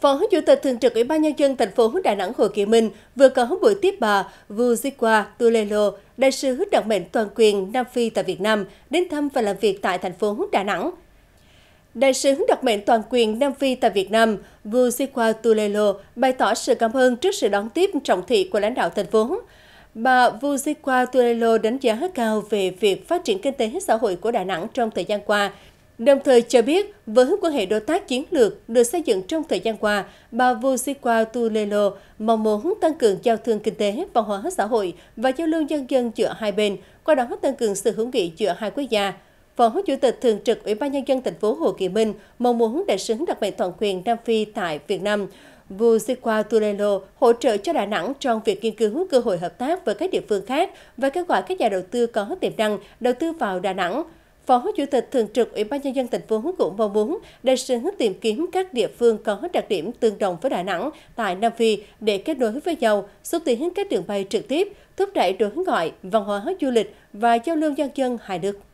Phó Chủ tịch Thường trực Ủy ban Nhân dân thành phố Đà Nẵng Hồ Kỳ Minh vừa có buổi tiếp bà Vujikwa Tulelo, đại sứ đặc mệnh toàn quyền Nam Phi tại Việt Nam, đến thăm và làm việc tại thành phố Đà Nẵng. Đại sứ đặc mệnh toàn quyền Nam Phi tại Việt Nam Vujikwa Tulelo bày tỏ sự cảm ơn trước sự đón tiếp trọng thị của lãnh đạo thành phố. Bà Vujikwa Tulelo đánh giá cao về việc phát triển kinh tế xã hội của Đà Nẵng trong thời gian qua – Đồng thời cho biết, với quan hệ đối tác chiến lược được xây dựng trong thời gian qua, bà Vusikwa Tulelo mong muốn tăng cường giao thương kinh tế, văn hóa xã hội và giao lưu nhân dân giữa hai bên, qua đó tăng cường sự hữu nghị giữa hai quốc gia. Phó Chủ tịch Thường trực Ủy ban Nhân dân thành phố Hồ Chí Minh mong muốn đại sứ đặc mệnh toàn quyền Nam Phi tại Việt Nam Vusikwa Tulelo hỗ trợ cho Đà Nẵng trong việc nghiên cứu cơ hội hợp tác với các địa phương khác và kêu gọi các nhà đầu tư có tiềm năng đầu tư vào Đà Nẵng – Phó Chủ tịch Thường trực Ủy ban Nhân dân thành phố cũng mong muốn đề sứ tìm kiếm các địa phương có đặc điểm tương đồng với Đà Nẵng tại Nam Phi để kết nối với nhau, xúc tiến các đường bay trực tiếp, thúc đẩy đối ngoại, văn hóa du lịch và giao lưu nhân dân hai nước.